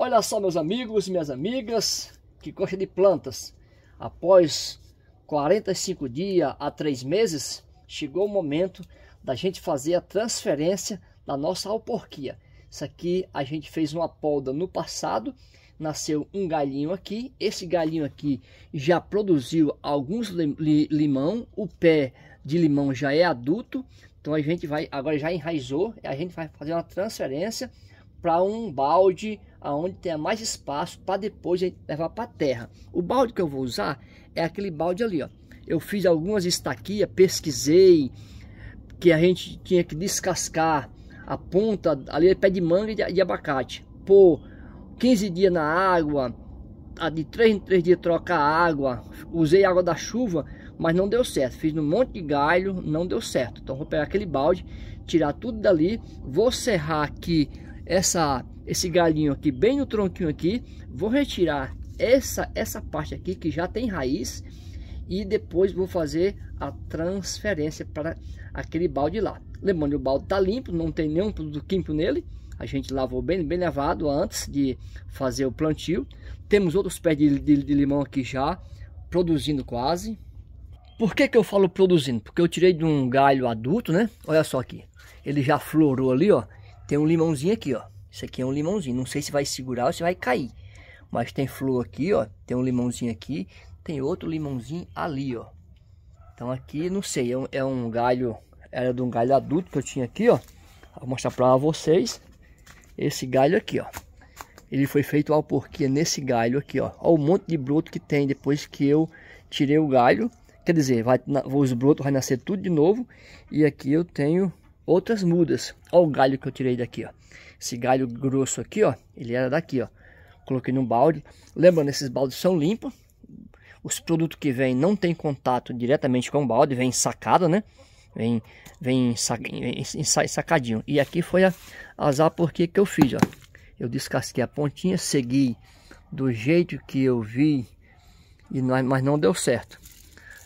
Olha só, meus amigos e minhas amigas que gostam de plantas. Após 45 dias a 3 meses, chegou o momento da gente fazer a transferência da nossa alporquia. Isso aqui a gente fez uma polda no passado, nasceu um galhinho aqui. Esse galhinho aqui já produziu alguns limão, o pé de limão já é adulto. Então a gente vai, agora já enraizou, a gente vai fazer uma transferência para um balde aonde tenha mais espaço para depois levar para a terra. O balde que eu vou usar é aquele balde ali, ó. Eu fiz algumas estaquias, pesquisei que a gente tinha que descascar a ponta ali é pé de manga e de, de abacate. Pô, 15 dias na água, a de 3 em 3 dias trocar água, usei água da chuva, mas não deu certo. Fiz um monte de galho, não deu certo. Então vou pegar aquele balde, tirar tudo dali, vou serrar aqui essa, esse galinho aqui bem no tronquinho aqui. Vou retirar essa, essa parte aqui que já tem raiz e depois vou fazer a transferência para aquele balde lá. Lembrando, o balde está limpo, não tem nenhum produto químico nele. A gente lavou bem, bem lavado antes de fazer o plantio. Temos outros pés de, de, de limão aqui já, produzindo quase. Por que, que eu falo produzindo? Porque eu tirei de um galho adulto, né? Olha só aqui. Ele já florou ali, ó. Tem um limãozinho aqui, ó. Isso aqui é um limãozinho. Não sei se vai segurar ou se vai cair. Mas tem flor aqui, ó. Tem um limãozinho aqui. Tem outro limãozinho ali, ó. Então aqui, não sei. É um, é um galho... Era de um galho adulto que eu tinha aqui, ó. Vou mostrar pra vocês. Esse galho aqui, ó. Ele foi feito ao alporquia nesse galho aqui, ó. Olha o monte de broto que tem depois que eu tirei o galho. Quer dizer, vai, os brotos vai nascer tudo de novo. E aqui eu tenho outras mudas. Olha o galho que eu tirei daqui, ó. Esse galho grosso aqui, ó, ele era daqui, ó. Coloquei num balde. Lembrando, esses baldes são limpos. Os produtos que vêm não tem contato diretamente com o balde, vem sacado, né? Vem, vem, vem sacadinho. E aqui foi a, azar porque que eu fiz, ó. Eu descasquei a pontinha, segui do jeito que eu vi, e não mas não deu certo.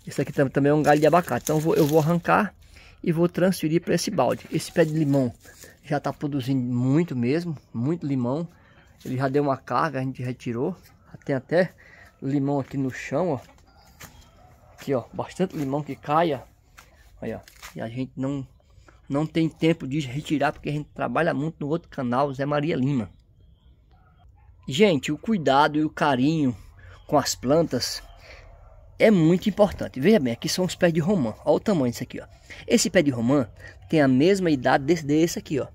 Esse aqui também é um galho de abacate. Então eu vou arrancar e vou transferir para esse balde. Esse pé de limão já está produzindo muito mesmo, muito limão. Ele já deu uma carga, a gente retirou. Tem até limão aqui no chão, ó. Aqui, ó, bastante limão que caia. Aí, ó. E a gente não não tem tempo de retirar porque a gente trabalha muito no outro canal, Zé Maria Lima. Gente, o cuidado e o carinho com as plantas é muito importante. Veja bem, aqui são os pés de romã. Olha o tamanho disso aqui, ó. Esse pé de romã tem a mesma idade desse, desse aqui, ó.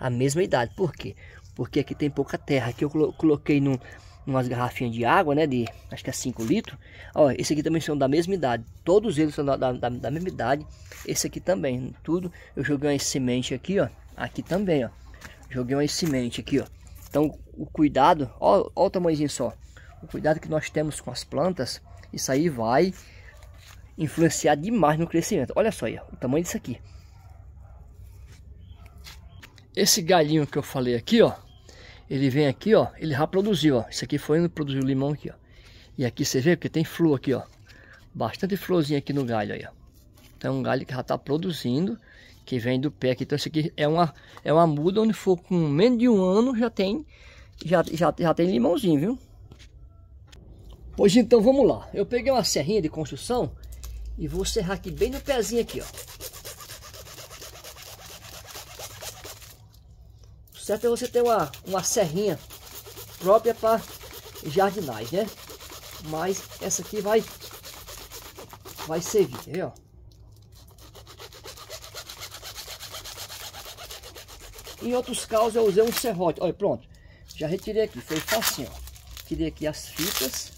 A mesma idade. Por quê? Porque aqui tem pouca terra. Aqui eu coloquei num, umas garrafinhas de água, né? De acho que é 5 litros. Ó, esse aqui também são da mesma idade. Todos eles são da, da, da mesma idade. Esse aqui também. Tudo. Eu joguei uma semente aqui, ó. Aqui também, ó. Joguei uma semente aqui, ó. Então, o cuidado, ó, ó o tamanhozinho só. O cuidado que nós temos com as plantas isso aí vai influenciar demais no crescimento. Olha só aí, ó, o tamanho disso aqui. Esse galhinho que eu falei aqui, ó, ele vem aqui, ó, ele já produziu, ó. Isso aqui foi onde produziu limão aqui, ó. E aqui você vê que tem flor aqui, ó. Bastante florzinha aqui no galho aí, ó. Então é um galho que já está produzindo, que vem do pé aqui. Então isso aqui é uma, é uma muda onde for com menos de um ano já tem, já, já, já tem limãozinho, viu? Pois então, vamos lá. Eu peguei uma serrinha de construção e vou serrar aqui bem no pezinho aqui, ó. O certo é você ter uma, uma serrinha própria para jardinagem, né? Mas essa aqui vai, vai servir, tá Em outros casos eu usei um serrote. Olha, pronto. Já retirei aqui, foi facinho, ó. Tirei aqui as fitas.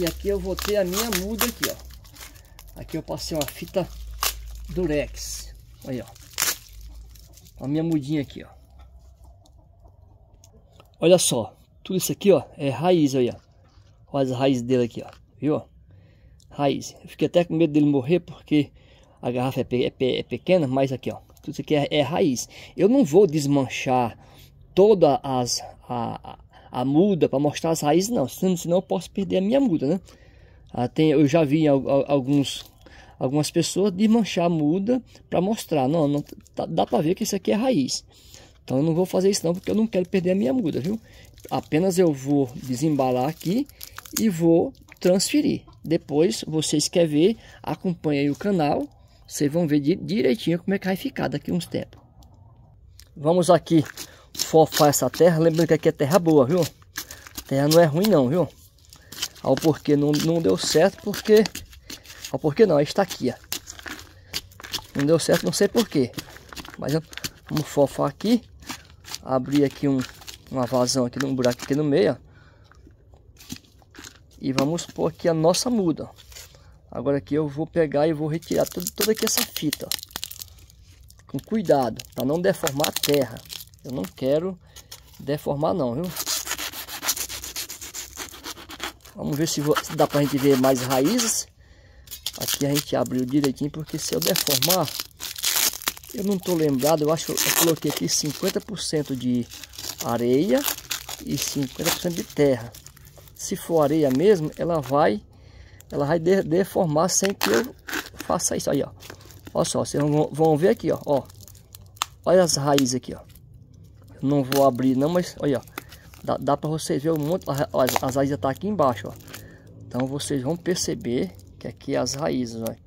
E aqui eu vou ter a minha muda aqui, ó. Aqui eu passei uma fita durex. Aí, ó. A minha mudinha aqui, ó. Olha só. Tudo isso aqui, ó, é raiz aí, ó. Olha as raízes dele aqui, ó. Viu? Raiz. Eu fiquei até com medo dele morrer porque a garrafa é, pe é, pe é pequena, mas aqui, ó. Tudo isso aqui é, é, raiz. Eu não vou desmanchar todas as... A, a, a muda para mostrar as raízes, não. Senão, senão eu posso perder a minha muda, né? Ah, tem, eu já vi alguns, algumas pessoas desmanchar a muda para mostrar. Não, não tá, dá para ver que isso aqui é raiz. Então eu não vou fazer isso não, porque eu não quero perder a minha muda, viu? Apenas eu vou desembalar aqui e vou transferir. Depois, vocês querem ver, acompanhem o canal. Vocês vão ver direitinho como é que vai é ficar daqui uns tempos. Vamos aqui fofar essa terra, lembrando que aqui é terra boa, viu? Terra não é ruim não, viu? Ao porquê não, não deu certo, porque... Ao porquê não, está aqui, ó. Não deu certo, não sei porquê. Mas vamos fofar aqui. Abrir aqui um, uma vazão aqui, um buraco aqui no meio, ó. E vamos pôr aqui a nossa muda, ó. Agora aqui eu vou pegar e vou retirar toda, toda aqui essa fita. Ó. Com cuidado, para não deformar a terra. Eu não quero deformar não, viu? Vamos ver se, dá pra gente ver mais raízes. Aqui a gente abriu direitinho, porque se eu deformar, eu não tô lembrado, eu acho que eu coloquei aqui 50% de areia e 50% de terra. Se for areia mesmo, ela vai ela vai de, deformar sem que eu faça isso aí, ó. Olha só, vocês vão, vão ver aqui, ó. ó. Olha as raízes aqui, ó. Não vou abrir não, mas olha, dá, dá para vocês ver o monte, as, as raízes tá aqui embaixo, ó. Então vocês vão perceber que aqui as raízes, olha.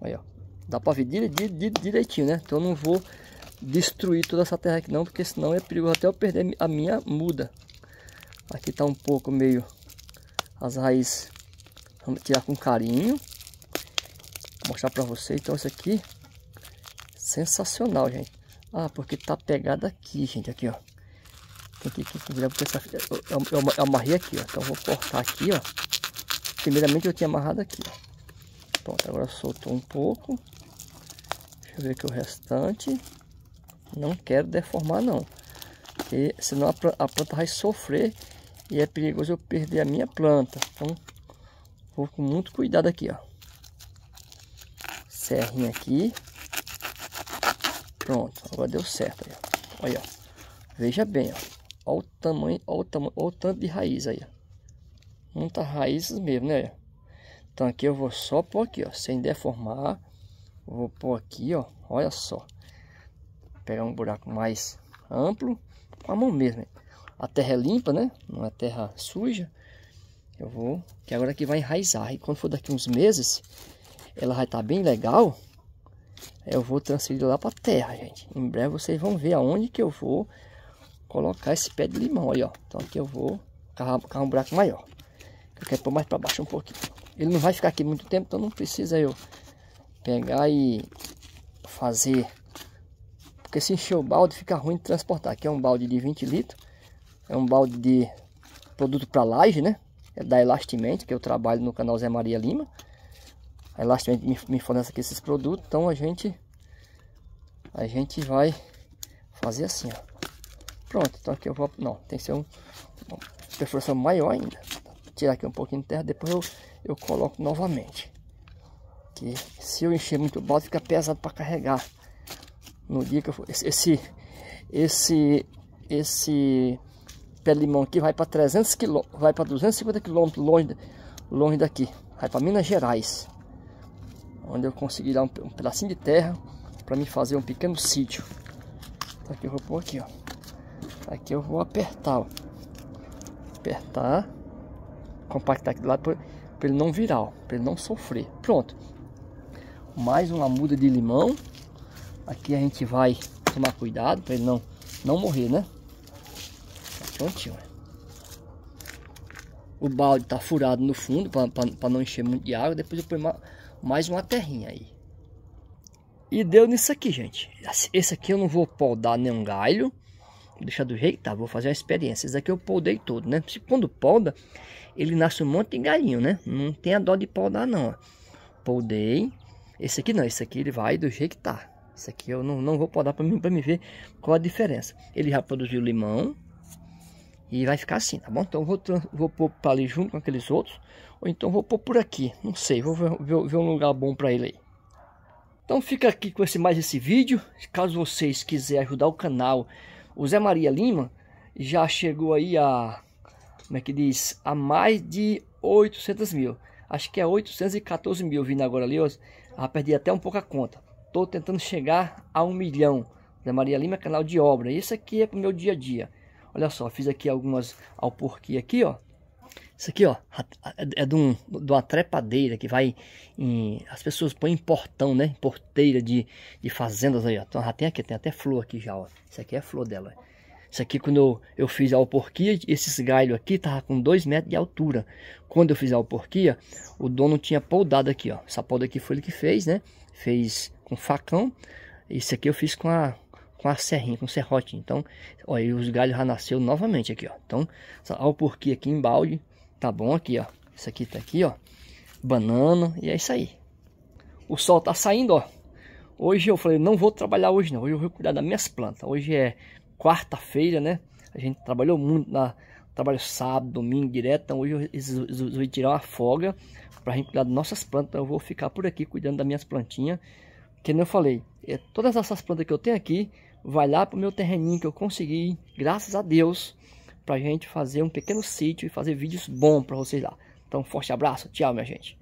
Olha, dá para ver dire, dire, direitinho, né? Então eu não vou destruir toda essa terra aqui não, porque senão é perigoso até eu perder a minha muda. Aqui está um pouco meio as raízes. Vamos tirar com carinho. Vou mostrar para vocês. Então isso aqui sensacional, gente. Ah, porque tá pegada aqui, gente, aqui, ó. Tem que, tem que virar porque essa, eu, eu, eu, amarrei aqui, ó. Então eu vou cortar aqui, ó. Primeiramente eu tinha amarrado aqui, ó. Pronto, agora soltou um pouco. Deixa eu ver aqui o restante. Não quero deformar, não. Porque senão a, a planta vai sofrer e é perigoso eu perder a minha planta. Então, vou com muito cuidado aqui, ó. Serrinha aqui. Pronto, agora deu certo. Aí, ó. Olha, ó. Veja bem, ó. Olha o tamanho, olha o, tamanho, olha o tanto de raiz aí, ó. Muitas raízes mesmo, né? Então aqui eu vou só pôr aqui, ó. Sem deformar. Vou pôr aqui, ó. Olha só. Pegar um buraco mais amplo. Com a mão mesmo. A terra é limpa, né? Não é terra suja. Eu vou... Que agora que vai enraizar. E quando for daqui uns meses, ela vai estar tá bem legal eu vou transferir lá para terra, gente. Em breve vocês vão ver aonde que eu vou colocar esse pé de limão aí, ó. Então aqui eu vou cavar um buraco maior. Eu quero pôr mais para baixo um pouquinho. Ele não vai ficar aqui muito tempo, então não precisa eu pegar e fazer. Porque se encher o balde fica ruim de transportar. Aqui é um balde de 20 litros. É um balde de produto para laje, né? É da Elastimento que eu trabalho no canal Zé Maria Lima. A Elastro me, me fornece aqui esses produtos, então a gente a gente vai fazer assim, ó. Pronto, então aqui eu vou, não, tem que ser um, uma perfuração maior ainda. Tirar aqui um pouquinho de terra, depois eu, eu coloco novamente. Que se eu encher muito o balde, fica pesado para carregar. No dia que eu for, esse, esse, esse pé de limão aqui vai para 300 quilômetros vai para 250 quilômetros longe, longe daqui. Vai para Minas Gerais onde eu consegui dar um, um pedacinho de terra para me fazer um pequeno sítio. Então aqui eu vou pôr aqui, ó. Tá aqui eu vou apertar, ó. Apertar, compactar aqui do lado para ele não virar, para ele não sofrer. Pronto. Mais uma muda de limão. Aqui a gente vai tomar cuidado para ele não, não morrer, né? Tá prontinho, O balde tá furado no fundo para não encher muito de água. Depois eu ponho mais uma terrinha aí. E deu nisso aqui, gente. Esse aqui eu não vou podar nenhum galho. Vou deixar do jeito tá, vou fazer uma experiência. Esse aqui eu podei todo, né? Quando poda, ele nasce um monte de galinho, né? Não tem a dó de podar não, ó. Podei. Esse aqui não, esse aqui ele vai do jeito que tá. Esse aqui eu não, não vou podar para mim, pra me ver qual a diferença. Ele já produziu limão. E vai ficar assim, tá bom? Então eu vou, vou pôr ali junto com aqueles outros. Ou então vou pôr por aqui, não sei, vou ver, ver, ver um lugar bom para ele aí. Então fica aqui com esse, mais esse vídeo. Caso vocês quiserem ajudar o canal, o Zé Maria Lima já chegou aí a, como é que diz, a mais de 800 mil. Acho que é 814 mil vindo agora ali, ó. Ah, perdi até um pouco a conta. Tô tentando chegar a um milhão. Zé Maria Lima, canal de obra. Esse aqui é pro meu dia a dia. Olha só, fiz aqui algumas alporquia aqui, ó. Isso aqui, ó, é de, um, de uma trepadeira que vai em... As pessoas põem em portão, né? Em porteira de, de fazendas aí, ó. Então, já tem aqui, tem até flor aqui já, ó. Isso aqui é a flor dela. Isso aqui, quando eu, eu fiz a alporquia, esses galhos aqui tava com dois metros de altura. Quando eu fiz a alporquia, o dono tinha poldado aqui, ó. Essa poda aqui foi ele que fez, né? Fez com facão. Isso aqui eu fiz com a, com a serrinha, com serrote. Então, olha, os galhos já nasceu novamente aqui, ó. Então, olha o porquê aqui em balde, Tá bom aqui, ó. Isso aqui tá aqui, ó. Banana. E é isso aí. O sol tá saindo, ó. Hoje eu falei, não vou trabalhar hoje não. Hoje eu vou cuidar das minhas plantas. Hoje é quarta-feira, né? A gente trabalhou muito na... Trabalho sábado, domingo, direto. Então hoje eu vou tirar uma folga pra gente cuidar das nossas plantas. eu vou ficar por aqui cuidando das minhas plantinhas. Que nem eu falei, é, todas essas plantas que eu tenho aqui, vai lá pro meu terreninho que eu consegui, graças a Deus para gente fazer um pequeno sítio e fazer vídeos bons para vocês lá. Então, forte abraço, tchau, minha gente.